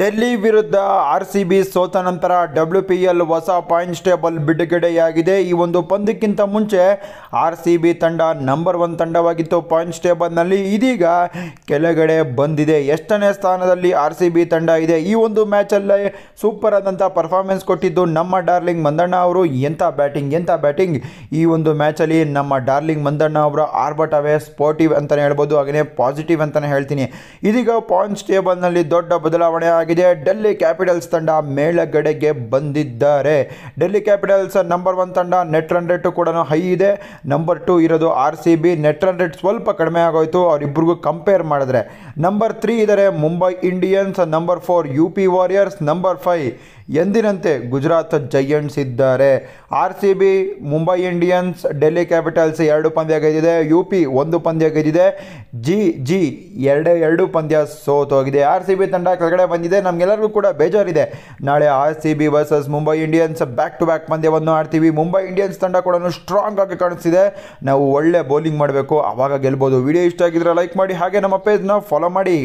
ಡೆಲ್ಲಿ ವಿರುದ್ಧ R C B ಸೋತ ನಂತರ ಡಬ್ಲ್ಯೂ ಪಿ ಎಲ್ ಹೊಸ ಪಾಯಿಂಟ್ಸ್ ಟೇಬಲ್ ಬಿಡುಗಡೆಯಾಗಿದೆ ಈ ಒಂದು ಪಂದ್ಯಕ್ಕಿಂತ ಮುಂಚೆ ಆರ್ ಸಿ ಬಿ ತಂಡ ನಂಬರ್ ಒನ್ ತಂಡವಾಗಿತ್ತು ಪಾಯಿಂಟ್ಸ್ ಟೇಬಲ್ನಲ್ಲಿ ಇದೀಗ ಕೆಳಗಡೆ ಬಂದಿದೆ ಎಷ್ಟನೇ ಸ್ಥಾನದಲ್ಲಿ ಆರ್ ಸಿ ಬಿ ತಂಡ ಇದೆ ಈ ಒಂದು ಮ್ಯಾಚಲ್ಲೇ ಸೂಪರ್ ಆದಂಥ ಪರ್ಫಾರ್ಮೆನ್ಸ್ ಕೊಟ್ಟಿದ್ದು ನಮ್ಮ ಡಾರ್ಲಿಂಗ್ ಮಂದಣ್ಣ ಅವರು ಎಂಥ ಬ್ಯಾಟಿಂಗ್ ಎಂಥ ಬ್ಯಾಟಿಂಗ್ ಈ ಒಂದು ಮ್ಯಾಚಲ್ಲಿ ನಮ್ಮ ಡಾರ್ಲಿಂಗ್ ಮಂದಣ್ಣ ಅವರ ಅವೇ ಸ್ಪೋರ್ಟಿವ್ ಅಂತಲೇ ಹೇಳ್ಬೋದು ಹಾಗೆಯೇ ಪಾಸಿಟಿವ್ ಅಂತಲೇ ಹೇಳ್ತೀನಿ ಇದೀಗ ಪಾಯಿಂಟ್ಸ್ ಟೇಬಲ್ನಲ್ಲಿ ದೊಡ್ಡ ಬದಲಾವಣೆ ಆಗಿದೆ ಡೆಲ್ಲಿ ಕ್ಯಾಪಿಟಲ್ಸ್ ತಂಡ ಮೇಲಗಡೆಗೆ ಬಂದಿದ್ದಾರೆ ಡೆಲ್ಲಿ ಕ್ಯಾಪಿಟಲ್ಸ್ ನಂಬರ್ ಒನ್ ತಂಡ ನೆಟ್ ರನ್ ರೇಟು ಕೂಡ ಹೈ ಇದೆ ನಂಬರ್ ಟು ಇರೋದು R C B net run rate ಸ್ವಲ್ಪ ಕಡಿಮೆ ಆಗೋಯಿತು ಅವರಿಬ್ಬರಿಗೂ ಕಂಪೇರ್ ಮಾಡಿದ್ರೆ ನಂಬರ್ ತ್ರೀ ಇದ್ದಾರೆ Mumbai Indians number four U P Warriors number five ಎಂದಿನಂತೆ ಗುಜರಾತ್ ಜೈಯಂಟ್ಸ್ ಇದ್ದಾರೆ R C B Mumbai Indians Delhi Capitals ಎರಡು ಪಂದ್ಯ ಗೆದ್ದಿದೆ ಯು ಪಿ ಒಂದು ಪಂದ್ಯ ಗೆದ್ದಿದೆ ಜಿ ಜಿ ಎರಡೇ ಎರಡು ಪಂದ್ಯ ಸೋತೋಗಿದೆ ಆರ್ ಸಿ ಬಿ ತಂಡ ಕೆಳಗಡೆ ಬಂದಿದೆ ನಮಗೆಲ್ಲರಿಗೂ ಕೂಡ ಬೇಜಾರಿದೆ ನಾಳೆ R C B versus Mumbai Indians back to back ಪಂದ್ಯವನ್ನು ಆಡ್ತೀವಿ ಮುಂಬೈ ಇಂಡಿಯನ್ಸ್ ತಂಡ ಕೂಡ ಸ್ಟ್ರಾಂಗ್ ಆಗಿ ಕಾಣಿಸ್ತಿದೆ ನಾವು ಒಳ್ಳೆ ಬೌಲಿಂಗ್ ಮಾಡಬೇಕು ಆವಾಗ ಗೆಲ್ಬೋದು ವಿಡಿಯೋ ಇಷ್ಟ ಆಗಿದ್ರೆ ಲೈಕ್ ಮಾಡಿ ಹಾಗೆ ನಮ್ಮ ಪೇಜ್ನ ಫಾಲೋ ಮಾಡಿ